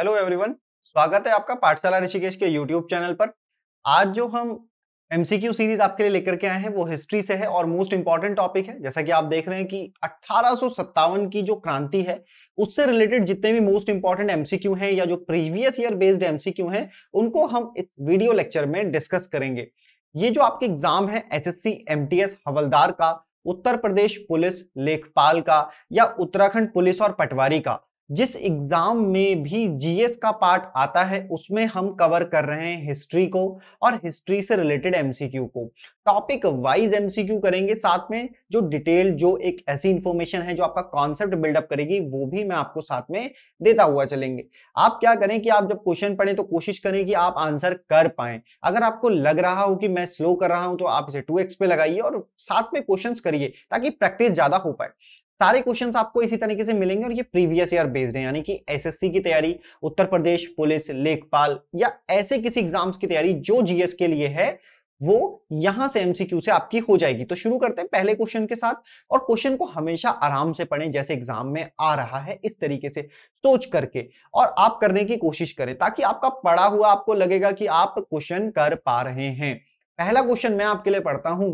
hello everyone स्वागत है आपका पाठशाला ऋषिकेश के यूट्यूब चैनल पर आज जो हम एमसीक्यू सीरीज आपके लिए लेकर के आए हैं वो हिस्ट्री से है और मोस्ट इंपॉर्टेंट टॉपिक है जैसा कि आप देख रहे हैं कि अट्ठारह की जो क्रांति है उससे रिलेटेड जितने भी मोस्ट इंपॉर्टेंट एमसीक्यू हैं या जो प्रीवियस ईयर बेस्ड एमसीक्यू हैं उनको हम इस वीडियो लेक्चर में डिस्कस करेंगे ये जो आपके एग्जाम है एस एस हवलदार का उत्तर प्रदेश पुलिस लेखपाल का या उत्तराखंड पुलिस और पटवारी का जिस एग्जाम में भी जीएस का पार्ट आता है उसमें हम कवर कर रहे हैं हिस्ट्री को और हिस्ट्री से रिलेटेड एमसीक्यू को टॉपिक वाइज एमसीक्यू करेंगे साथ में जो डिटेल जो एक ऐसी इंफॉर्मेशन है जो आपका कॉन्सेप्ट बिल्डअप करेगी वो भी मैं आपको साथ में देता हुआ चलेंगे आप क्या करें कि आप जब क्वेश्चन पढ़े तो कोशिश करें कि आप आंसर कर पाए अगर आपको लग रहा हो कि मैं स्लो कर रहा हूं तो आप इसे टू पे लगाइए और साथ में क्वेश्चन करिए ताकि प्रैक्टिस ज्यादा हो पाए सारे क्वेश्चंस आपको इसी तरीके से मिलेंगे और ये प्रीवियस ईयर बेस्ड है यानी कि एसएससी की तैयारी उत्तर प्रदेश पुलिस लेखपाल या ऐसे किसी एग्जाम्स की तैयारी जो जीएस के लिए है वो यहां से एमसीक्यू से आपकी हो जाएगी तो शुरू करते हैं पहले क्वेश्चन के साथ और क्वेश्चन को हमेशा आराम से पढ़ें जैसे एग्जाम में आ रहा है इस तरीके से सोच करके और आप करने की कोशिश करें ताकि आपका पढ़ा हुआ आपको लगेगा कि आप क्वेश्चन कर पा रहे हैं पहला क्वेश्चन मैं आपके लिए पढ़ता हूं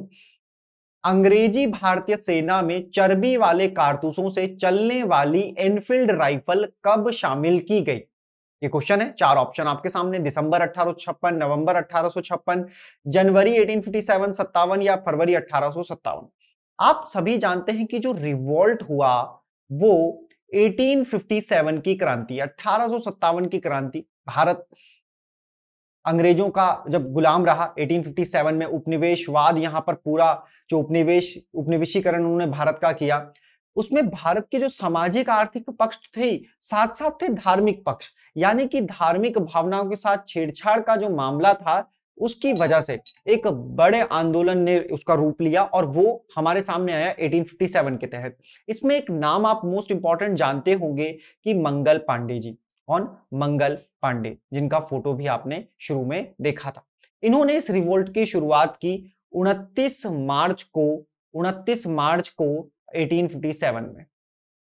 अंग्रेजी भारतीय सेना में चर्बी वाले कारतूसों से चलने वाली एनफील्ड राइफल कब शामिल की गई ये क्वेश्चन है चार ऑप्शन आपके सामने दिसंबर अठारह नवंबर अठारह जनवरी 1857 सत्तावन या फरवरी अठारह आप सभी जानते हैं कि जो रिवॉल्ट हुआ वो 1857 की क्रांति अठारह की क्रांति भारत अंग्रेजों का जब गुलाम रहा 1857 में उपनिवेशवाद यहाँ पर पूरा जो उपनिवेश उपनिवेशीकरण उन्होंने भारत का किया उसमें भारत के जो सामाजिक आर्थिक पक्ष थे साथ साथ थे धार्मिक पक्ष यानी कि धार्मिक भावनाओं के साथ छेड़छाड़ का जो मामला था उसकी वजह से एक बड़े आंदोलन ने उसका रूप लिया और वो हमारे सामने आया 1857 के तहत इसमें एक नाम आप मोस्ट इंपॉर्टेंट जानते होंगे कि मंगल पांडे जी ऑन मंगल पांडे जिनका फोटो भी आपने शुरू में देखा था इन्होंने इस रिवोल्ट की शुरुआत की 29 मार्च को 29 मार्च को 1857 में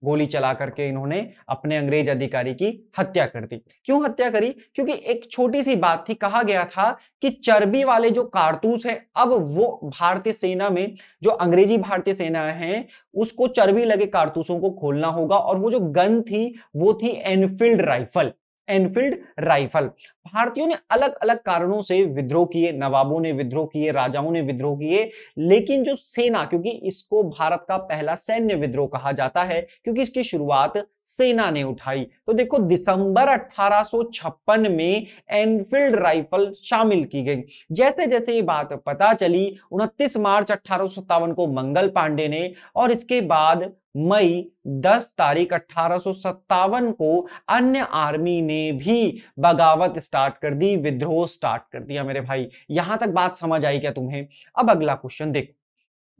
गोली चला करके इन्होंने अपने अंग्रेज अधिकारी की हत्या कर दी क्यों हत्या करी क्योंकि एक छोटी सी बात थी कहा गया था कि चर्बी वाले जो कारतूस है अब वो भारतीय सेना में जो अंग्रेजी भारतीय सेना है उसको चर्बी लगे कारतूसों को खोलना होगा और वो जो गन थी वो थी एनफील्ड राइफल एनफील्ड राइफल भारतीयों ने अलग अलग कारणों से विद्रोह किए नवाबों ने विद्रोह किए राजाओं ने विद्रोह किए लेकिन जो सेना क्योंकि इसको भारत का पहला सैन्य विद्रोह कहा जाता है क्योंकि इसकी शुरुआत सेना ने उठाई तो देखो दिसंबर 1856 में एनफील्ड राइफल शामिल की गई जैसे जैसे ये बात पता चली 29 मार्च अठारह को मंगल पांडे ने और इसके बाद मई 10 तारीख अठारह को अन्य आर्मी ने भी बगावत स्टार्ट कर दी विद्रोह स्टार्ट कर दिया मेरे भाई यहां तक बात समझ आई क्या तुम्हें अब अगला क्वेश्चन देखो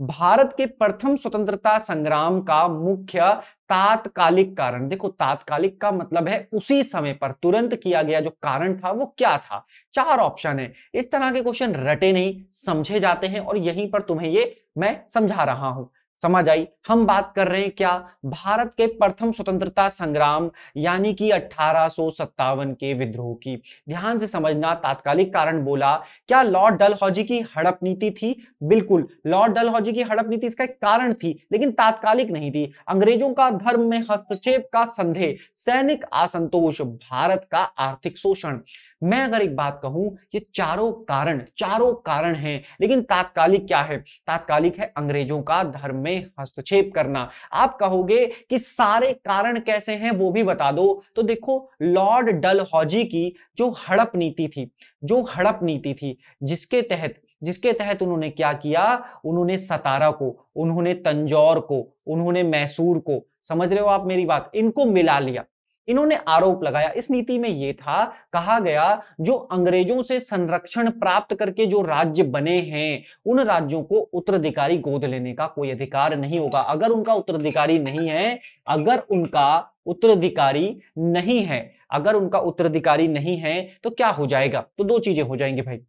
भारत के प्रथम स्वतंत्रता संग्राम का मुख्य तात्कालिक कारण देखो तात्कालिक का मतलब है उसी समय पर तुरंत किया गया जो कारण था वो क्या था चार ऑप्शन है इस तरह के क्वेश्चन रटे नहीं समझे जाते हैं और यहीं पर तुम्हें ये मैं समझा रहा हूं समझ आई हम बात कर रहे हैं क्या भारत के प्रथम स्वतंत्रता संग्राम यानी कि अठारह के विद्रोह की ध्यान से समझना तात्कालिक कारण बोला क्या लॉर्ड डलहौजी की हड़प नीति थी बिल्कुल लॉर्ड डलहौजी की हड़प नीति इसका कारण थी लेकिन तात्कालिक नहीं थी अंग्रेजों का धर्म में हस्तक्षेप का संदेह सैनिक असंतोष भारत का आर्थिक शोषण मैं अगर एक बात कहूं ये चारों कारण चारों कारण हैं लेकिन तात्कालिक क्या है तात्कालिक है अंग्रेजों का धर्म में हस्तक्षेप करना आप कहोगे कि सारे कारण कैसे हैं वो भी बता दो तो देखो लॉर्ड हॉजी की जो हड़प नीति थी जो हड़प नीति थी जिसके तहत जिसके तहत उन्होंने क्या किया उन्होंने सतारा को उन्होंने तंजौर को उन्होंने मैसूर को समझ रहे हो आप मेरी बात इनको मिला लिया इन्होंने आरोप लगाया इस नीति में यह था कहा गया जो अंग्रेजों से संरक्षण प्राप्त करके जो राज्य बने हैं उन राज्यों को उत्तराधिकारी गोद लेने का कोई अधिकार नहीं होगा अगर उनका उत्तराधिकारी नहीं है अगर उनका उत्तराधिकारी नहीं है अगर उनका उत्तराधिकारी नहीं है तो क्या हो जाएगा तो दो चीजें हो जाएंगी भाई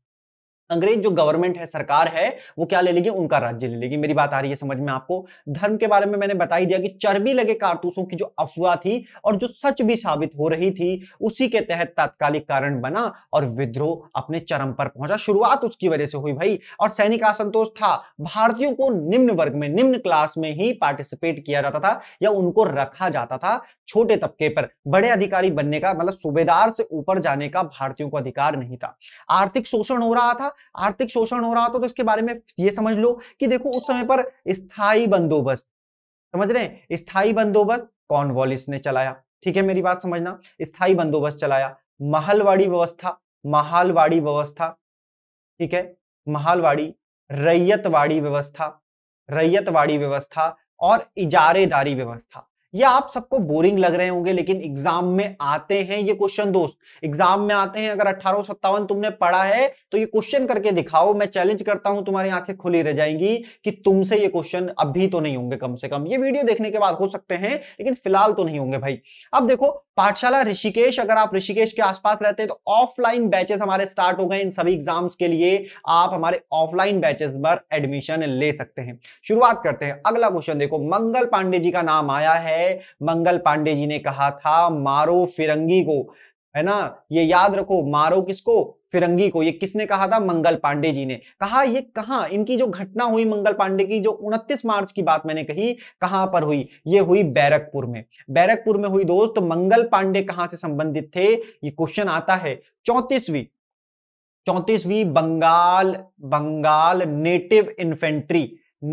अंग्रेज जो गवर्नमेंट है सरकार है वो क्या ले लेगी उनका राज्य ले लेगी मेरी बात आ रही है समझ में आपको धर्म के बारे में मैंने बता ही दिया कि चर्बी लगे कारतूसों की जो अफवाह थी और जो सच भी साबित हो रही थी उसी के तहत तात्कालिक कारण बना और विद्रोह अपने चरम पर पहुंचा शुरुआत उसकी वजह से हुई भाई और सैनिक असंतोष था भारतीयों को निम्न वर्ग में निम्न क्लास में ही पार्टिसिपेट किया जाता था या उनको रखा जाता था छोटे तबके पर बड़े अधिकारी बनने का मतलब सूबेदार से ऊपर जाने का भारतीयों को अधिकार नहीं था आर्थिक शोषण हो रहा था आर्थिक शोषण हो रहा था तो इसके बारे में ये समझ लो कि देखो उस समय पर स्थायी बंदोबस्त समझ रहे स्थायी बंदोबस्त कौन वॉलिस ने चलाया ठीक है मेरी बात समझना स्थायी बंदोबस्त चलाया महलवाड़ी व्यवस्था महालवाड़ी व्यवस्था ठीक है महालवाड़ी रैयतवाड़ी व्यवस्था रैयतवाड़ी व्यवस्था और इजारेदारी व्यवस्था ये आप सबको बोरिंग लग रहे होंगे लेकिन एग्जाम में आते हैं ये क्वेश्चन दोस्त एग्जाम में आते हैं अगर अठारह तुमने पढ़ा है तो ये क्वेश्चन करके दिखाओ मैं चैलेंज करता हूं तुम्हारी आंखें खुली रह जाएंगी कि तुमसे ये क्वेश्चन अभी तो नहीं होंगे कम से कम ये वीडियो देखने के बाद हो सकते हैं लेकिन फिलहाल तो नहीं होंगे भाई अब देखो पाठशाला ऋषिकेश अगर आप ऋषिकेश के आसपास रहते हैं तो ऑफलाइन बैचेस हमारे स्टार्ट हो गए इन सभी एग्जाम्स के लिए आप हमारे ऑफलाइन बैचेस पर एडमिशन ले सकते हैं शुरुआत करते हैं अगला क्वेश्चन देखो मंगल पांडे जी का नाम आया है है मंगल पांडे जी ने कहा था मारो फिरंगी को है ना ये याद रखो मारो किसको फिरंगी को ये किसने कहा था मंगल पांडे जी ने कहा ये कहा इनकी जो घटना हुई मंगल पांडे की जो 29 मार्च की बात मैंने कही कहां पर हुई ये हुई बैरकपुर में बैरकपुर में हुई दोस्त तो मंगल पांडे कहां से संबंधित थे ये क्वेश्चन आता है चौतीसवीं चौतीसवीं Bengal Bengal native infantry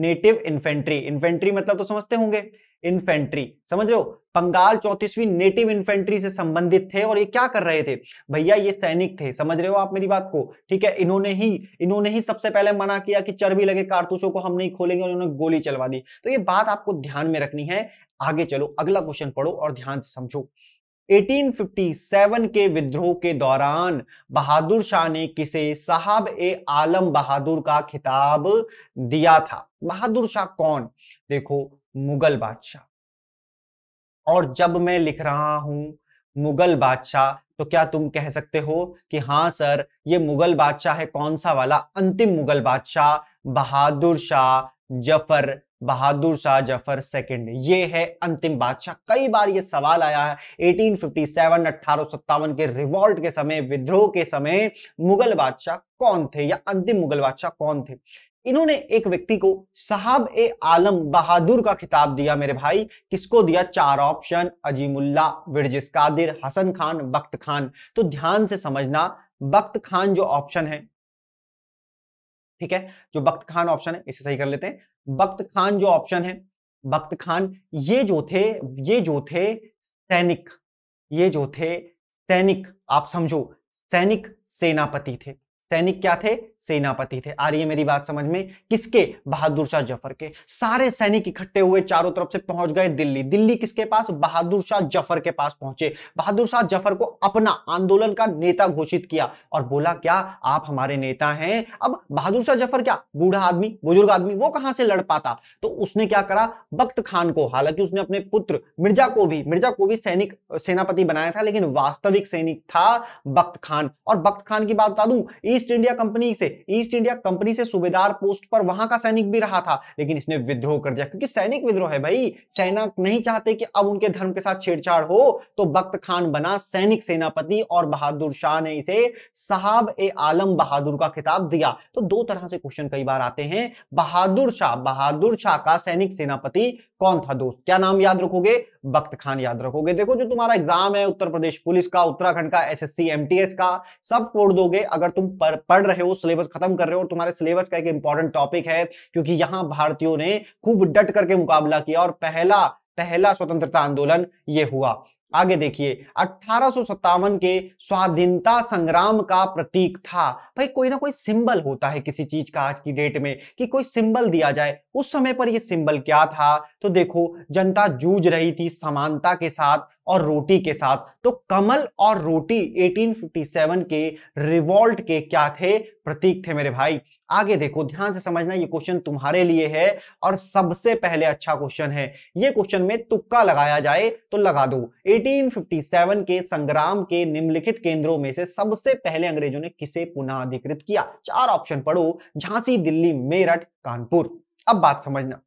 native infantry infantry मतलब तो समझते होंगे इन्फेंट्री समझ रहे हो पंगाल चौतीसवीं नेटिव इन्फेंट्री से संबंधित थे और ये क्या कर रहे थे भैया ये सैनिक थे समझ रहे हो आप मेरी बात को ठीक है इन्होंने ही इन्होंने ही सबसे पहले मना किया कि चर्बी लगे कारतूसों को हम नहीं खोलेंगे और इन्होंने गोली चलवा दी तो ये बात आपको ध्यान में रखनी है आगे चलो अगला क्वेश्चन पढ़ो और ध्यान से समझो 1857 के विद्रोह के दौरान बहादुर शाह ने किसे साहब ए आलम बहादुर का खिताब दिया था बहादुर शाह कौन देखो मुगल बादशाह और जब मैं लिख रहा हूं मुगल बादशाह तो क्या तुम कह सकते हो कि हाँ सर ये मुगल बादशाह है कौन सा वाला अंतिम मुगल बादशाह बहादुर शाह जफर बहादुर शाह जफर सेकंड ये है अंतिम बादशाह कई बार ये सवाल आया है 1857 अठारह के रिवॉल्ट के समय विद्रोह के समय मुगल बादशाह कौन थे या अंतिम मुगल बादशाह कौन थे इन्होंने एक व्यक्ति को साहब ए आलम बहादुर का खिताब दिया मेरे भाई किसको दिया चार ऑप्शन अजीमुल्ला विरजिस कादिर हसन खान बख्त खान तो ध्यान से समझना बख्त खान जो ऑप्शन है ठीक है जो बख्त खान ऑप्शन है इसे सही कर लेते हैं बख्त खान जो ऑप्शन है बख्त खान ये जो थे ये जो थे सैनिक ये जो थे सैनिक आप समझो सैनिक सेनापति थे सैनिक क्या थे सेनापति थे आ रही है मेरी बात समझ में किसके बहादुर शाह जफर के सारे सैनिक इकट्ठे हुए चारों तरफ से पहुंच गए दिल्ली दिल्ली किसके पास बहादुर शाह जफर के पास पहुंचे बहादुर शाह जफर को अपना आंदोलन का नेता घोषित किया और बोला क्या आप हमारे नेता हैं अब बहादुर शाह जफर क्या बूढ़ा आदमी बुजुर्ग आदमी वो कहां से लड़ पाता तो उसने क्या करा बख्त खान को हालांकि उसने अपने पुत्र मिर्जा को भी मिर्जा को भी सैनिक सेनापति बनाया था लेकिन वास्तविक सैनिक था बख्त खान और बख्त खान की बात बता दू ईस्ट इंडिया कंपनी से ईस्ट इंडिया कंपनी से सूबेदार पोस्ट पर वहां का सैनिक भी रहा था लेकिन इसने विद्रोह कर दिया क्योंकि सैनिक विद्रोह है भाई सेना नहीं चाहते कि अब उनके धर्म के साथ छेड़छाड़ हो तो बख्त खान बना सैनिक सेनापति और बहादुर शाह ने इसे साहब ए आलम बहादुर का खिताब दिया तो दो तरह से क्वेश्चन कई बार आते हैं बहादुर शाह बहादुर शाह का सैनिक सेनापति कौन था दोस्त क्या नाम याद रखोगे बख्त खान याद रखोगे देखो जो तुम्हारा एग्जाम है उत्तर प्रदेश पुलिस का उत्तराखंड का एसएससी एमटीएस का सब कोड दोगे अगर तुम पढ़ रहे हो सिलेबस सिलेबस खत्म कर रहे हो और तुम्हारे सिलेबस का एक इंपॉर्टेंट टॉपिक है क्योंकि यहां भारतीयों ने खूब डट करके मुकाबला किया और पहला पहला स्वतंत्रता आंदोलन ये हुआ आगे देखिए अठारह के स्वाधीनता संग्राम का प्रतीक था भाई कोई ना कोई सिंबल होता है किसी चीज का आज की डेट में कि कोई सिंबल दिया जाए उस समय पर ये सिंबल क्या था तो देखो जनता जूझ रही थी समानता के साथ और रोटी के साथ तो कमल और रोटी 1857 के रिवॉल्ट के क्या थे प्रतीक थे मेरे भाई आगे देखो ध्यान से समझना ये क्वेश्चन तुम्हारे लिए है और सबसे पहले अच्छा क्वेश्चन है ये क्वेश्चन में तुक्का लगाया जाए तो लगा दो 1857 के संग्राम के निम्नलिखित केंद्रों में से सबसे पहले अंग्रेजों ने किसे पुनः अधिकृत किया चार ऑप्शन पढ़ो झांसी दिल्ली मेरठ कानपुर अब बात समझना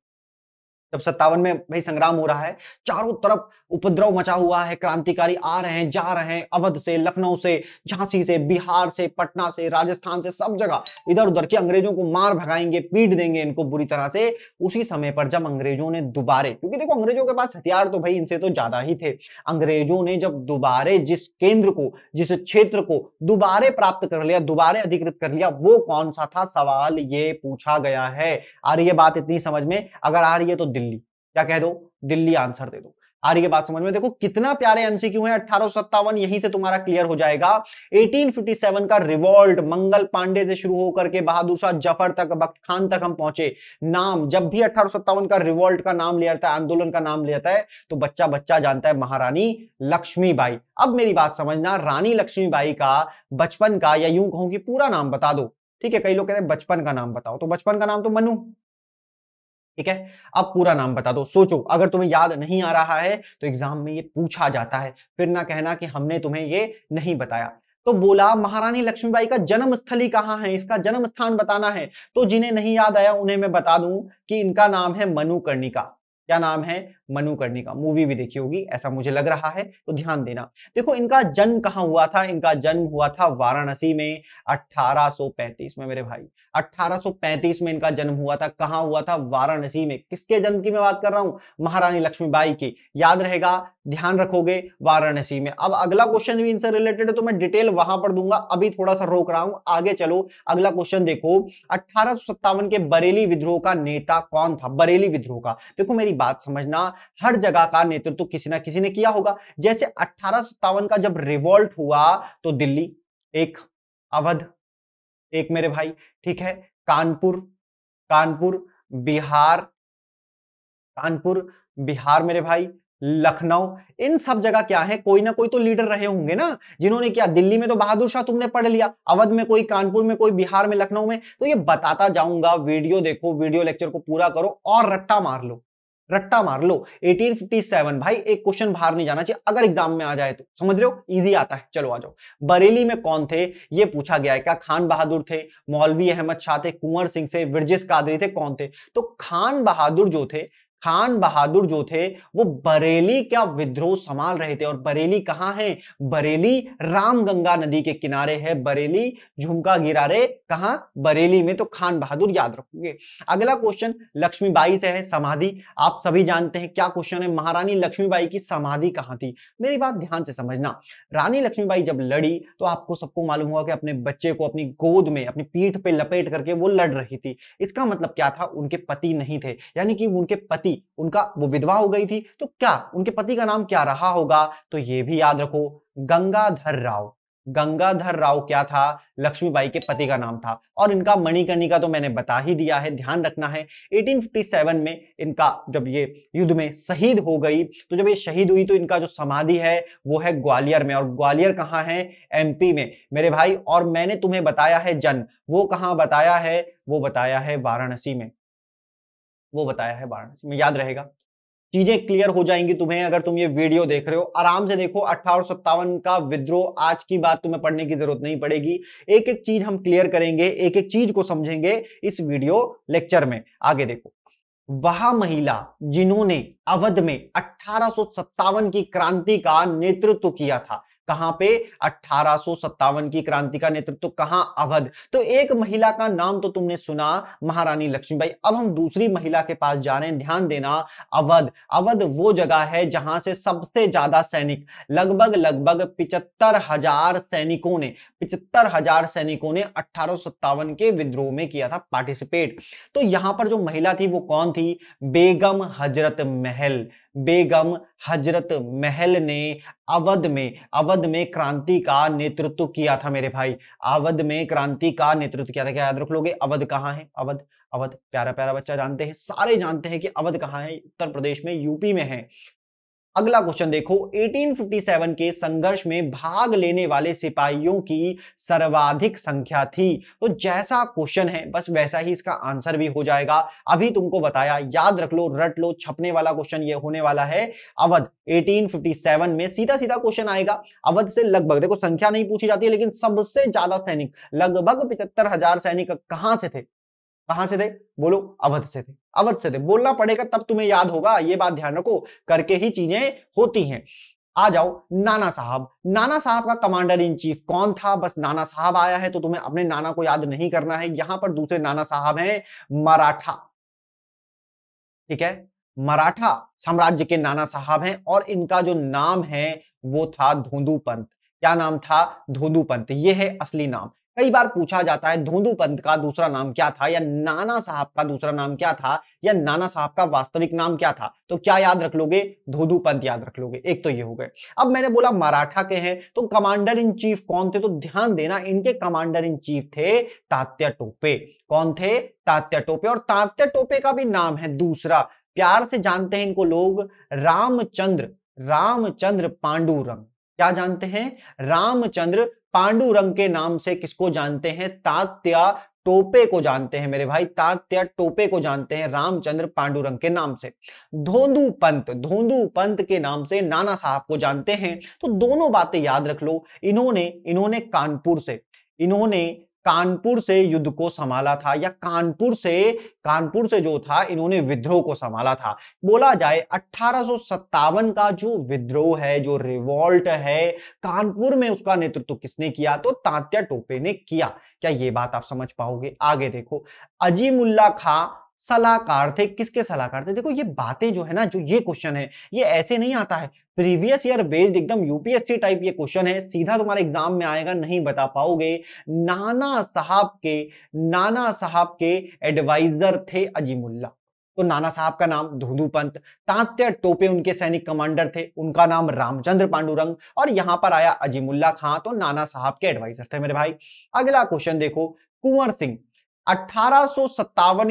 जब सत्तावन में भाई संग्राम हो रहा है चारों तरफ उपद्रव मचा हुआ है क्रांतिकारी आ रहे हैं जा रहे हैं अवध से लखनऊ से झांसी से बिहार से पटना से राजस्थान से सब जगह इधर उधर के अंग्रेजों को मार भगाएंगे पीट देंगे इनको बुरी तरह से उसी समय पर जब अंग्रेजों ने दोबारे क्योंकि देखो अंग्रेजों के पास हथियार तो भाई इनसे तो ज्यादा ही थे अंग्रेजों ने जब दोबारे जिस केंद्र को जिस क्षेत्र को दोबारे प्राप्त कर लिया दोबारे अधिकृत कर लिया वो कौन सा था सवाल ये पूछा गया है आ रही है बात इतनी समझ में अगर आ रही है तो दिल्ली क्या कह दो दिल्ली आंसर दे दो आ रही बात समझ में देखो कितना प्यारे एमसीक्यू है अठारह यहीं से तुम्हारा क्लियर हो जाएगा 1857 का रिवॉल्ट मंगल पांडे से शुरू होकर के बहादुर शाह जफर तक बख्त खान तक हम पहुंचे नाम जब भी अठारह का रिवॉल्ट का नाम लिया जाता है आंदोलन का नाम लिया जाता है तो बच्चा बच्चा जानता है महारानी लक्ष्मीबाई अब मेरी बात समझना रानी लक्ष्मीबाई का बचपन का या यूं कहूं कि पूरा नाम बता दो ठीक है कई लोग कहते हैं बचपन का नाम बताओ तो बचपन का नाम तो मनु ठीक है अब पूरा नाम बता दो सोचो अगर तुम्हें याद नहीं आ रहा है तो एग्जाम में ये पूछा जाता है फिर ना कहना कि हमने तुम्हें ये नहीं बताया तो बोला महारानी लक्ष्मीबाई का जन्म स्थली कहाँ है इसका जन्म स्थान बताना है तो जिन्हें नहीं याद आया उन्हें मैं बता दूं कि इनका नाम है मनु कर्णिका क्या नाम है मनु करनी का मूवी भी देखी होगी ऐसा मुझे लग रहा है तो ध्यान देना देखो इनका जन्म कहाँ हुआ था इनका जन्म हुआ था वाराणसी में 1835 में मेरे भाई 1835 में इनका जन्म हुआ था कहाँ हुआ था वाराणसी में किसके जन्म की मैं बात कर रहा हूँ महारानी लक्ष्मीबाई की याद रहेगा ध्यान रखोगे वाराणसी में अब अगला क्वेश्चन भी इनसे रिलेटेड है तो मैं डिटेल वहां पर दूंगा अभी थोड़ा सा रोक रहा हूं आगे चलो अगला क्वेश्चन देखो अठारह के बरेली विद्रोह का नेता कौन था बरेली विद्रोह का देखो मेरी बात समझना हर जगह का नेतृत्व तो किसी ना किसी ने किया होगा जैसे अठारह का जब रिवोल्ट हुआ तो दिल्ली एक अवध एक मेरे भाई ठीक है कानपुर कानपुर बिहार कानपुर बिहार मेरे भाई लखनऊ इन सब जगह क्या है कोई ना कोई तो लीडर रहे होंगे ना जिन्होंने क्या दिल्ली में तो बहादुर शाह तुमने पढ़ लिया अवध में कोई कानपुर में कोई बिहार में लखनऊ में तो ये बताता जाऊंगा वीडियो देखो वीडियो लेक्चर को पूरा करो और रट्टा मार लो रट्टा मार लो 1857 भाई एक क्वेश्चन बाहर नहीं जाना चाहिए अगर एग्जाम में आ जाए तो समझ रहे हो इजी आता है चलो आ जाओ बरेली में कौन थे ये पूछा गया है क्या खान बहादुर थे मौलवी अहमद शाह थे कुंवर सिंह से वर्जिस कादरी थे कौन थे तो खान बहादुर जो थे खान बहादुर जो थे वो बरेली का विद्रोह संभाल रहे थे और बरेली कहाँ है बरेली रामगंगा नदी के किनारे है बरेली झुमका गिरारे कहा बरेली में तो खान बहादुर याद रखोगे अगला क्वेश्चन लक्ष्मीबाई से है समाधि आप सभी जानते हैं क्या क्वेश्चन है महारानी लक्ष्मीबाई की समाधि कहाँ थी मेरी बात ध्यान से समझना रानी लक्ष्मीबाई जब लड़ी तो आपको सबको मालूम हुआ कि अपने बच्चे को अपनी गोद में अपनी पीठ पे लपेट करके वो लड़ रही थी इसका मतलब क्या था उनके पति नहीं थे यानी कि उनके पति पति उनका वो विधवा हो गई थी तो क्या उनके पति का नाम क्या रहा होगा तो ये भी याद रखो गंगाधर राव गंगाधर राव क्या था लक्ष्मीबाई के पति का नाम था और इनका मणिकर्णिका तो मैंने बता ही दिया है ध्यान रखना है 1857 में इनका जब ये युद्ध में शहीद हो गई तो जब ये शहीद हुई तो इनका जो समाधि है वो है ग्वालियर में और ग्वालियर कहाँ है एमपी में मेरे भाई और मैंने तुम्हें बताया है जन वो कहाँ बताया है वो बताया है वाराणसी में वो बताया है वाराणसी में याद रहेगा चीजें क्लियर हो जाएंगी तुम्हें अगर तुम ये वीडियो देख रहे हो आराम से देखो अठारह का विद्रोह आज की बात तुम्हें पढ़ने की जरूरत नहीं पड़ेगी एक एक चीज हम क्लियर करेंगे एक एक चीज को समझेंगे इस वीडियो लेक्चर में आगे देखो वह महिला जिन्होंने अवध में अठारह की क्रांति का नेतृत्व किया था कहां पे अठारह की क्रांति का नेतृत्व तो कहां अवध तो एक महिला का नाम तो तुमने सुना महारानी लक्ष्मीबाई अब हम दूसरी महिला के पास जा रहे हैं ध्यान देना अवध अवध वो जगह है जहां से सबसे ज्यादा सैनिक लगभग लगभग पिचहत्तर हजार सैनिकों ने पिचहत्तर हजार सैनिकों ने अठारह के विद्रोह में किया था पार्टिसिपेट तो यहां पर जो महिला थी वो कौन थी बेगम हजरत महल बेगम हजरत महल ने अवध में अवध में क्रांति का नेतृत्व किया था मेरे भाई अवध में क्रांति का नेतृत्व किया था क्या याद रख लोगे अवध कहाँ है अवध अवध प्यारा प्यारा बच्चा जानते हैं सारे जानते हैं कि अवध कहाँ है उत्तर प्रदेश में यूपी में है अगला क्वेश्चन देखो 1857 के संघर्ष में भाग लेने वाले सिपाहियों की सर्वाधिक संख्या थी तो जैसा क्वेश्चन है बस वैसा ही इसका आंसर भी हो जाएगा अभी तुमको बताया याद रख लो रट लो छपने वाला क्वेश्चन ये होने वाला है अवध 1857 में सीधा सीधा क्वेश्चन आएगा अवध से लगभग देखो संख्या नहीं पूछी जाती है लेकिन सबसे ज्यादा सैनिक लगभग पिछहत्तर सैनिक कहां से थे कहां से थे बोलो अवध से थे अवध से थे बोलना पड़ेगा तब तुम्हें याद होगा ये बात ध्यान रखो करके ही चीजें होती हैं आ जाओ नाना साहब नाना साहब का कमांडर इन चीफ कौन था बस नाना साहब आया है तो तुम्हें अपने नाना को याद नहीं करना है यहां पर दूसरे नाना साहब हैं मराठा ठीक है मराठा साम्राज्य के नाना साहब हैं और इनका जो नाम है वो था धोंदू पंत क्या नाम था धोंदू पंत ये है असली नाम कई बार पूछा जाता है धोंदू पंत का दूसरा नाम क्या था या नाना साहब का दूसरा नाम क्या था या नाना साहब का वास्तविक नाम क्या था तो क्या याद रख लोगे धोधू पंत याद रख लोगे एक तो ये हो गए अब मैंने बोला मराठा के हैं तो कमांडर इन चीफ कौन थे तो ध्यान देना इनके कमांडर इन चीफ थे तात्या टोपे कौन थे तात्या टोपे और तात्या टोपे का भी नाम है दूसरा प्यार से जानते हैं इनको लोग रामचंद्र रामचंद्र पांडुरंग क्या जानते हैं रामचंद्र रंग के नाम से किसको जानते हैं तात्या टोपे को जानते हैं मेरे भाई तात्या टोपे को जानते हैं रामचंद्र पांडुरंग के नाम से धोंदू पंत धोंदू पंत के नाम से नाना साहब को जानते हैं तो दोनों बातें याद रख लो इन्होंने इन्होंने कानपुर से इन्होंने कानपुर से युद्ध को संभाला था या कानपुर से कानपुर से जो था इन्होंने विद्रोह को संभाला था बोला जाए अठारह का जो विद्रोह है जो रिवॉल्ट है कानपुर में उसका नेतृत्व किसने किया तो तांत्या टोपे ने किया क्या ये बात आप समझ पाओगे आगे देखो अजीमुल्ला खां सलाहकार थे किसके सलाहकार थे देखो ये बातें जो है ना जो ये क्वेश्चन है ये ऐसे नहीं आता है प्रीवियस ईयर बेस्ड एकदम यूपीएससी टाइप ये क्वेश्चन है सीधा तुम्हारे एग्जाम में आएगा नहीं बता पाओगे नाना साहब के नाना साहब के एडवाइजर थे अजीमुल्ला तो नाना साहब का नाम धुधू पंत तांत्या टोपे उनके सैनिक कमांडर थे उनका नाम रामचंद्र पांडुरंग और यहां पर आया अजीमुल्ला खां तो नाना साहब के एडवाइजर थे मेरे भाई अगला क्वेश्चन देखो कुंवर सिंह अठारह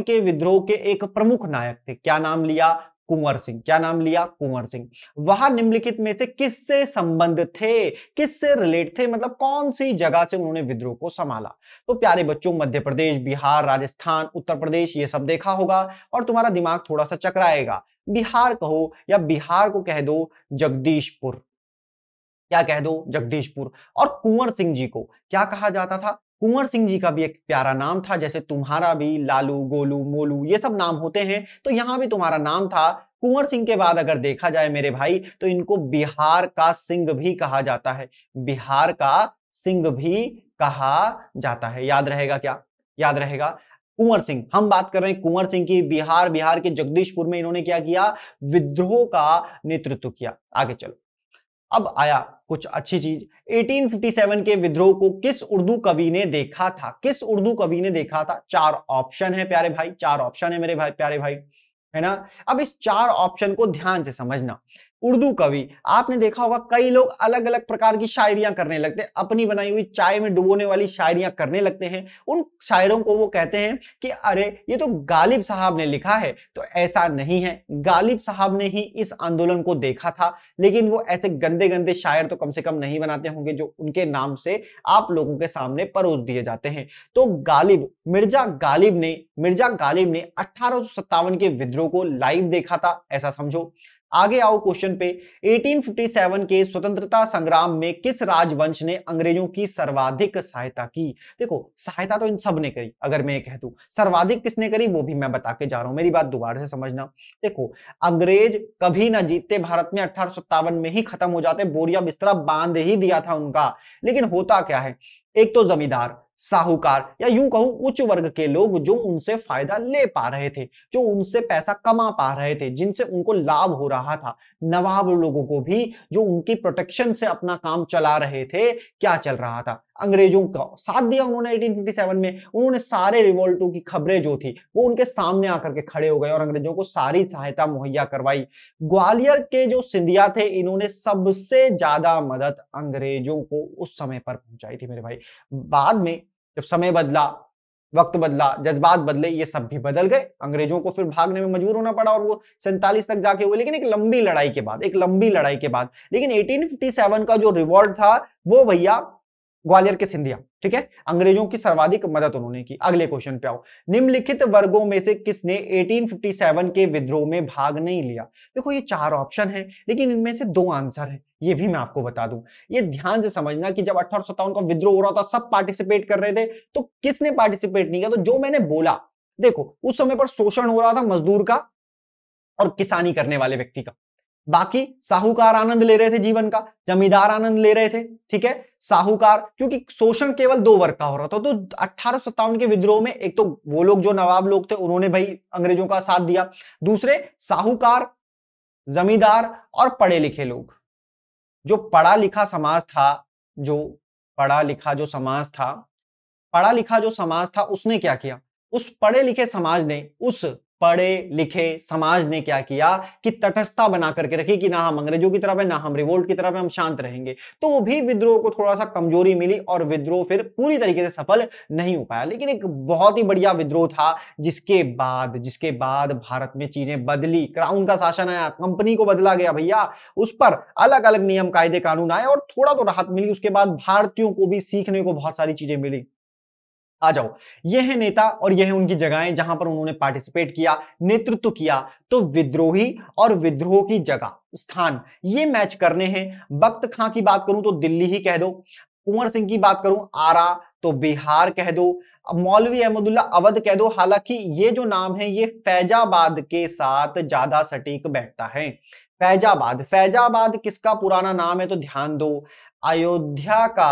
के विद्रोह के एक प्रमुख नायक थे क्या नाम लिया कुंवर सिंह क्या नाम लिया कुंवर सिंह वह निम्नलिखित में से किससे संबंध थे किससे रिलेट थे मतलब कौन सी जगह से उन्होंने विद्रोह को संभाला तो प्यारे बच्चों मध्य प्रदेश बिहार राजस्थान उत्तर प्रदेश ये सब देखा होगा और तुम्हारा दिमाग थोड़ा सा चकराएगा बिहार कहो या बिहार को कह दो जगदीशपुर क्या कह दो जगदीशपुर और कुंवर सिंह जी को क्या कहा जाता था कुंवर सिंह जी का भी एक प्यारा नाम था जैसे तुम्हारा भी लालू गोलू मोलू ये सब नाम होते हैं तो यहाँ भी तुम्हारा नाम था कुंवर सिंह के बाद अगर देखा जाए मेरे भाई तो इनको बिहार का सिंह भी कहा जाता है बिहार का सिंह भी कहा जाता है याद रहेगा क्या याद रहेगा कुंवर सिंह हम बात कर रहे हैं कुंवर सिंह की बिहार बिहार के जगदीशपुर में इन्होंने क्या किया विद्रोह का नेतृत्व किया आगे चलो अब आया कुछ अच्छी चीज 1857 के विद्रोह को किस उर्दू कवि ने देखा था किस उर्दू कवि ने देखा था चार ऑप्शन है प्यारे भाई चार ऑप्शन है मेरे भाई प्यारे भाई है ना अब इस चार ऑप्शन को ध्यान से समझना उर्दू कवि आपने देखा होगा कई लोग अलग अलग प्रकार की शायरियां करने लगते हैं अपनी बनाई हुई चाय में डुबोने वाली शायरियां करने लगते हैं उन शायरों को वो कहते हैं कि अरे ये तो गालिब साहब ने लिखा है तो ऐसा नहीं है गालिब साहब ने ही इस आंदोलन को देखा था लेकिन वो ऐसे गंदे गंदे शायर तो कम से कम नहीं बनाते होंगे जो उनके नाम से आप लोगों के सामने परोस दिए जाते हैं तो गालिब मिर्जा गालिब ने मिर्जा गालिब ने अठारह के विद्रोह को लाइव देखा था ऐसा समझो आगे आओ क्वेश्चन पे 1857 के स्वतंत्रता संग्राम में किस राजवंश ने अंग्रेजों की सर्वाधिक सहायता की देखो सहायता तो इन सब ने करी अगर मैं कह दू सर्वाधिक किसने करी वो भी मैं बता के जा रहा हूं मेरी बात दोबारा से समझना देखो अंग्रेज कभी ना जीतते भारत में अठारह में ही खत्म हो जाते बोरिया बिस्तरा बांध ही दिया था उनका लेकिन होता क्या है एक तो जमींदार साहूकार या यूं कहूं उच्च वर्ग के लोग जो उनसे फायदा ले पा रहे थे जो उनसे पैसा कमा पा रहे थे जिनसे उनको लाभ हो रहा था नवाब लोगों को भी जो उनकी प्रोटेक्शन से अपना काम चला रहे थे क्या चल रहा था अंग्रेजों का साथ दिया उन्होंने 1857 में उन्होंने सारे रिवोल्टों की खबरें जो थी वो उनके सामने आकर के खड़े हो गए और अंग्रेजों को सारी सहायता मुहैया करवाई ग्वालियर के जो सिंधिया थे इन्होंने सबसे ज्यादा मदद अंग्रेजों को उस समय पर पहुंचाई थी मेरे भाई बाद में जब समय बदला वक्त बदला जज्बात बदले ये सब भी बदल गए अंग्रेजों को फिर भागने में मजबूर होना पड़ा और वो सैंतालीस तक जाके हुए लेकिन एक लंबी लड़ाई के बाद एक लंबी लड़ाई के बाद लेकिन 1857 का जो रिवॉल्ट था वो भैया ग्वालियर के सिंधिया ठीक है अंग्रेजों की सर्वाधिक मदद उन्होंने की अगले क्वेश्चन पे आओ निम्नलिखित वर्गों में से किसने 1857 के विद्रोह में भाग नहीं लिया देखो ये चार ऑप्शन है लेकिन इनमें से दो आंसर है ये भी मैं आपको बता दूं ये ध्यान से समझना कि जब अठारह का विद्रोह हो रहा था सब पार्टिसिपेट कर रहे थे तो किसने पार्टिसिपेट नहीं किया तो जो मैंने बोला देखो उस समय पर शोषण हो रहा था मजदूर का और किसानी करने वाले व्यक्ति का बाकी साहूकार आनंद ले रहे थे जीवन का जमींदार आनंद ले रहे थे ठीक है साहूकार क्योंकि शोषण केवल दो वर्ग का हो रहा था तो अठारह के विद्रोह में एक तो वो लोग जो नवाब लोग थे उन्होंने भाई अंग्रेजों का साथ दिया दूसरे साहूकार जमींदार और पढ़े लिखे लोग जो पढ़ा लिखा समाज था जो पढ़ा लिखा जो समाज था पढ़ा लिखा जो समाज था उसने क्या किया उस पढ़े लिखे समाज ने उस पढ़े लिखे समाज ने क्या किया कि तटस्थता बना करके रखी कि ना हम अंग्रेजों की तरफ है ना हम रिवोल्ट की तरफ है हम शांत रहेंगे तो भी विद्रोह को थोड़ा सा कमजोरी मिली और विद्रोह फिर पूरी तरीके से सफल नहीं हो पाया लेकिन एक बहुत ही बढ़िया विद्रोह था जिसके बाद जिसके बाद भारत में चीजें बदली क्राउन का शासन आया कंपनी को बदला गया भैया उस पर अलग अलग नियम कायदे कानून आए और थोड़ा तो राहत मिली उसके बाद भारतीयों को भी सीखने को बहुत सारी चीजें मिली आ जाओ ये है नेता और यह है उनकी जगहें जहां पर उन्होंने पार्टिसिपेट किया नेतृत्व किया तो विद्रोही और विद्रोह की जगह स्थान ये मैच करने हैं बख्त खां की बात करूं तो दिल्ली ही कह दो कुंवर सिंह की बात करूं आरा तो बिहार कह दो मौलवी अहमदुल्ला अवध कह दो हालांकि ये जो नाम है ये फैजाबाद के साथ ज्यादा सटीक बैठता है फैजाबाद फैजाबाद किसका पुराना नाम है तो ध्यान दो अयोध्या का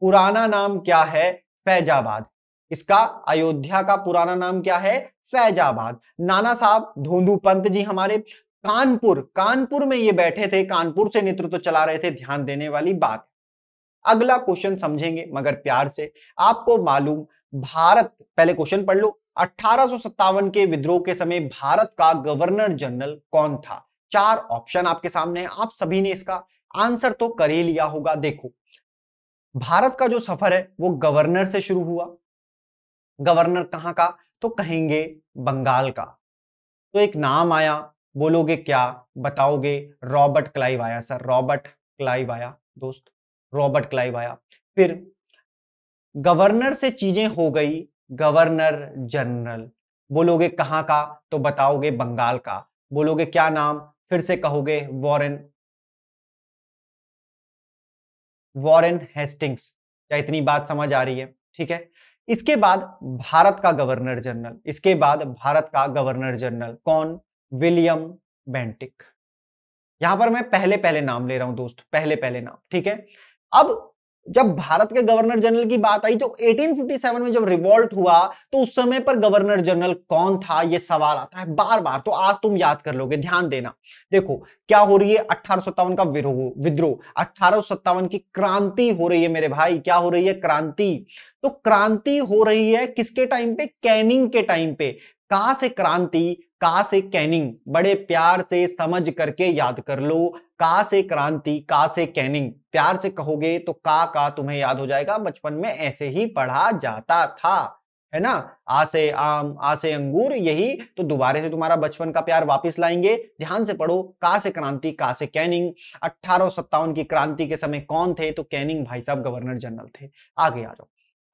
पुराना नाम क्या है फैजाबाद इसका अयोध्या का पुराना नाम क्या है फैजाबाद नाना साहब धोंदू पंत जी हमारे कानपुर कानपुर में ये बैठे थे कानपुर से नेतृत्व चला रहे थे ध्यान देने वाली बात अगला क्वेश्चन समझेंगे मगर प्यार से आपको मालूम भारत पहले क्वेश्चन पढ़ लो अठारह के विद्रोह के समय भारत का गवर्नर जनरल कौन था चार ऑप्शन आपके सामने हैं आप सभी ने इसका आंसर तो कर ही लिया होगा देखो भारत का जो सफर है वो गवर्नर से शुरू हुआ गवर्नर कहाँ का तो कहेंगे बंगाल का तो एक नाम आया बोलोगे क्या बताओगे रॉबर्ट क्लाइव आया सर रॉबर्ट क्लाइव आया दोस्त रॉबर्ट क्लाइव आया फिर गवर्नर से चीजें हो गई गवर्नर जनरल बोलोगे कहाँ का तो बताओगे बंगाल का बोलोगे क्या नाम फिर से कहोगे वॉरेन वॉरेन हेस्टिंग्स क्या इतनी बात समझ आ रही है ठीक है इसके बाद भारत का गवर्नर जनरल इसके बाद भारत का गवर्नर जनरल कौन विलियम बेंटिक यहां पर मैं पहले पहले नाम ले रहा हूं दोस्त पहले पहले नाम ठीक है अब जब भारत के गवर्नर जनरल की बात आई जो तो 1857 में जब रिवॉल्ट हुआ तो उस समय पर गवर्नर जनरल कौन था यह सवाल आता है बार बार तो आज तुम याद कर लोगे ध्यान देना देखो क्या हो रही है अठारह का विद्रोह अठारह की क्रांति हो रही है मेरे भाई क्या हो रही है क्रांति तो क्रांति हो रही है किसके टाइम पे कैनिंग के टाइम पे कहा से क्रांति का से कैनिंग बड़े प्यार से समझ करके याद कर लो का से क्रांति का से कैनिंग प्यार से कहोगे तो का का तुम्हें याद हो जाएगा बचपन में ऐसे ही पढ़ा जाता था है ना आ से आम आ से अंगूर यही तो दोबारे से तुम्हारा बचपन का प्यार वापस लाएंगे ध्यान से पढ़ो का से क्रांति का से कैनिंग अट्ठारह की क्रांति के समय कौन थे तो कैनिंग भाई साहब गवर्नर जनरल थे आगे आ जाओ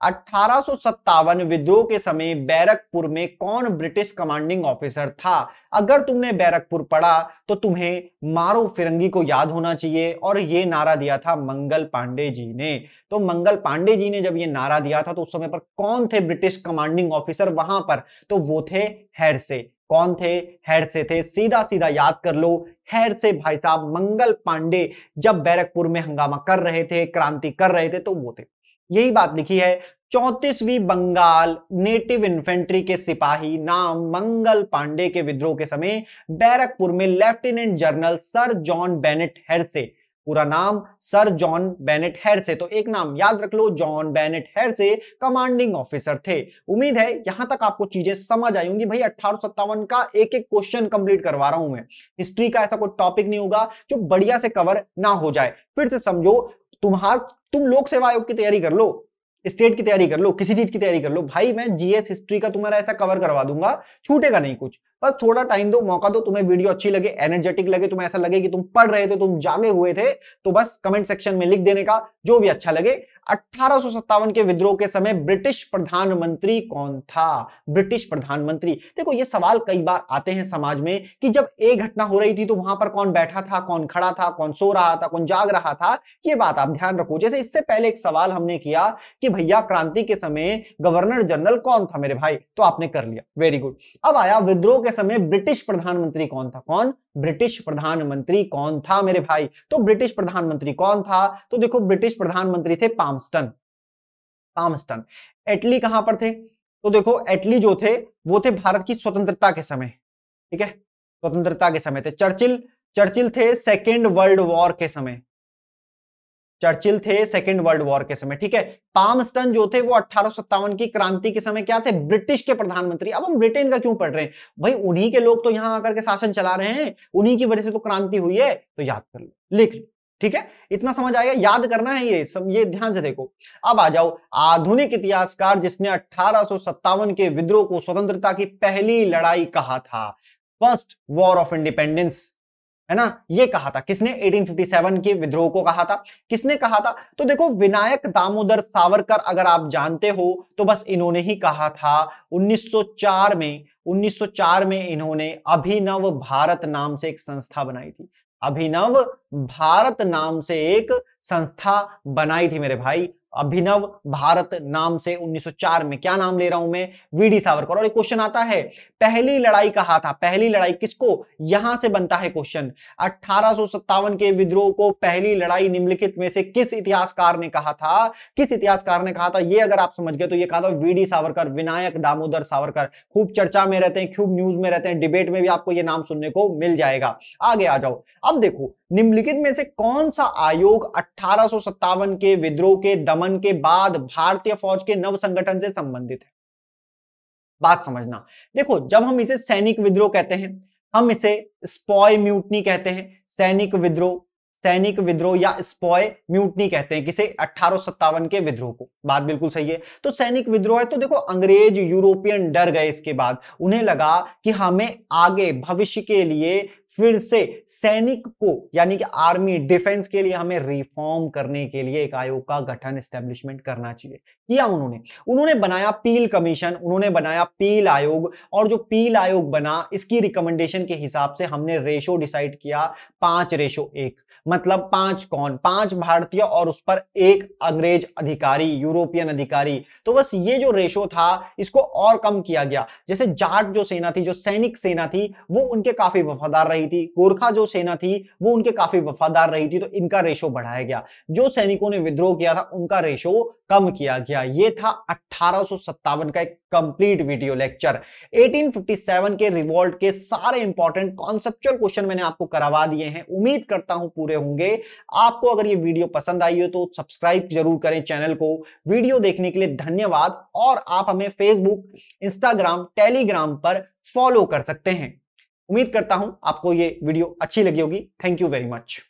अठारह विद्रोह के समय बैरकपुर में कौन ब्रिटिश कमांडिंग ऑफिसर था अगर तुमने बैरकपुर पढ़ा तो तुम्हें मारो फिरंगी को याद होना चाहिए और ये नारा दिया था मंगल पांडे जी ने तो मंगल पांडे जी ने जब ये नारा दिया था तो उस समय पर कौन थे ब्रिटिश कमांडिंग ऑफिसर वहां पर तो वो थे हेरसे कौन थे हेरसे थे सीधा सीधा याद कर लो हैर से भाई साहब मंगल पांडे जब बैरकपुर में हंगामा कर रहे थे क्रांति कर रहे थे तो वो थे यही बात लिखी है चौतीसवीं बंगाल नेटिव इन्फेंट्री के सिपाही नाम मंगल पांडे के विद्रोह के समय बैरकपुर में lieutenant general sir John Bennet Hearsey पूरा नाम सर जॉन बेनेट हेरसे तो एक नाम याद रख लो John Bennet Hearsey commanding officer थे उम्मीद है यहां तक आपको चीजें समझ आई होंगी भाई अठारह का एक एक क्वेश्चन कंप्लीट करवा रहा हूं मैं हिस्ट्री का ऐसा कोई टॉपिक नहीं होगा जो बढ़िया से कवर ना हो जाए फिर से समझो तुम्हार तुम लोक सेवा आयोग की तैयारी कर लो स्टेट की तैयारी कर लो किसी चीज की तैयारी कर लो भाई मैं जीएस हिस्ट्री का तुम्हारा ऐसा कवर करवा दूंगा छूटेगा नहीं कुछ बस थोड़ा टाइम दो मौका दो तुम्हें वीडियो अच्छी लगे एनर्जेटिक लगे तुम्हें ऐसा लगे कि तुम पढ़ रहे थे तुम जागे हुए थे तो बस कमेंट सेक्शन में लिख देने का जो भी अच्छा लगे अठारह के विद्रोह के समय ब्रिटिश प्रधानमंत्री कौन था ब्रिटिश प्रधानमंत्री देखो ये सवाल कई बार आते हैं समाज में कि जब एक घटना हो रही थी तो वहां पर कौन बैठा था कौन खड़ा था कौन सो रहा था कौन जाग रहा था ये बात आप ध्यान रखो जैसे इससे पहले एक सवाल हमने किया कि भैया क्रांति के समय गवर्नर जनरल कौन था मेरे भाई तो आपने कर लिया वेरी गुड अब आया विद्रोह के समय ब्रिटिश प्रधानमंत्री कौन था कौन ब्रिटिश प्रधानमंत्री कौन था मेरे भाई तो ब्रिटिश प्रधानमंत्री कौन था तो देखो ब्रिटिश प्रधानमंत्री थे पाम तामस्टन तामस्टन एटली कहां पर थे तो देखो एटली जो थे वो थे भारत की स्वतंत्रता के समय ठीक है स्वतंत्रता के समय थे चर्चिल चर्चिल थे सेकेंड वर्ल्ड वॉर के समय चर्चिल थे सेकेंड वर्ल्ड वॉर के समय ठीक है पामस्टन जो थे वो अठारह की क्रांति के समय क्या थे ब्रिटिश के प्रधानमंत्री अब हम ब्रिटेन का क्यों पढ़ रहे हैं भाई उन्हीं के लोग तो यहां आकर के शासन चला रहे हैं उन्हीं की वजह से तो क्रांति हुई है तो याद कर लो लिख लो ठीक है इतना समझ आएगा याद करना है ये सब ये ध्यान से देखो अब आ जाओ आधुनिक इतिहासकार जिसने अठारह के विद्रोह को स्वतंत्रता की पहली लड़ाई कहा था फर्स्ट वॉर ऑफ इंडिपेंडेंस है ना ये कहा था किसने 1857 के विद्रोह को कहा था किसने कहा था तो देखो विनायक दामोदर सावरकर अगर आप जानते हो तो बस इन्होंने ही कहा था 1904 में 1904 में इन्होंने अभिनव भारत नाम से एक संस्था बनाई थी अभिनव भारत नाम से एक संस्था बनाई थी मेरे भाई अभिनव भारत नाम से 1904 में क्या नाम ले रहा हूं मैं वीडी सावरकर और एक क्वेश्चन आता है पहली लड़ाई कहा था पहली लड़ाई किसको यहां से बनता है क्वेश्चन अठारह के विद्रोह को पहली लड़ाई निम्नलिखित में से किस इतिहासकार ने कहा था किस इतिहासकार ने कहा था ये अगर आप समझ गए तो ये कहा था वीडी सावरकर विनायक दामोदर सावरकर खूब चर्चा में रहते हैं खूब न्यूज में रहते हैं डिबेट में भी आपको यह नाम सुनने को मिल जाएगा आगे आ जाओ अब देखो निम्नलिखित में से कौन सा आयोग अठारह के विद्रोह के दमन के बाद भारतीय फौज के नव संगठन से संबंधित है बात समझना देखो जब हम इसे सैनिक विद्रोह कहते हैं हम इसे स्पॉय म्यूटनी कहते हैं सैनिक विद्रोह सैनिक विद्रोह या स्पॉय म्यूटनी कहते हैं किसे अठारह के विद्रोह को बात बिल्कुल सही है तो सैनिक विद्रोह है तो देखो अंग्रेज यूरोपियन डर गए इसके बाद उन्हें लगा कि हमें आगे भविष्य के लिए फिर से सैनिक को यानी कि आर्मी डिफेंस के लिए हमें रिफॉर्म करने के लिए एक आयोग का गठन स्टेब्लिशमेंट करना चाहिए किया उन्होंने उन्होंने बनाया पील कमीशन उन्होंने बनाया पील आयोग और जो पील आयोग बना इसकी रिकमेंडेशन के हिसाब से हमने रेशो डिसाइड किया पांच रेशो एक मतलब पांच कौन पांच भारतीय और उस पर एक अंग्रेज अधिकारी यूरोपियन अधिकारी तो बस ये जो रेशो था इसको और कम किया गया जैसे जाट जो सेना थी जो सैनिक सेना थी वो उनके काफी वफादार रही थी गोरखा जो सेना थी वो उनके काफी वफादार रही थी तो इनका रेशो बढ़ाया गया जो सैनिकों ने विद्रोह किया था उनका रेशो कम किया गया किया ये था अठारह का एक कंप्लीट वीडियो लेक्चर 1857 के रिवॉल्ट के सारे इंपॉर्टेंट कॉन्सेप्चुअल क्वेश्चन मैंने आपको करवा दिए हैं उम्मीद करता हूं पूरे होंगे आपको अगर ये वीडियो पसंद आई हो तो सब्सक्राइब जरूर करें चैनल को वीडियो देखने के लिए धन्यवाद और आप हमें फेसबुक इंस्टाग्राम टेलीग्राम पर फॉलो कर सकते हैं उम्मीद करता हूं आपको ये वीडियो अच्छी लगी होगी थैंक यू वेरी मच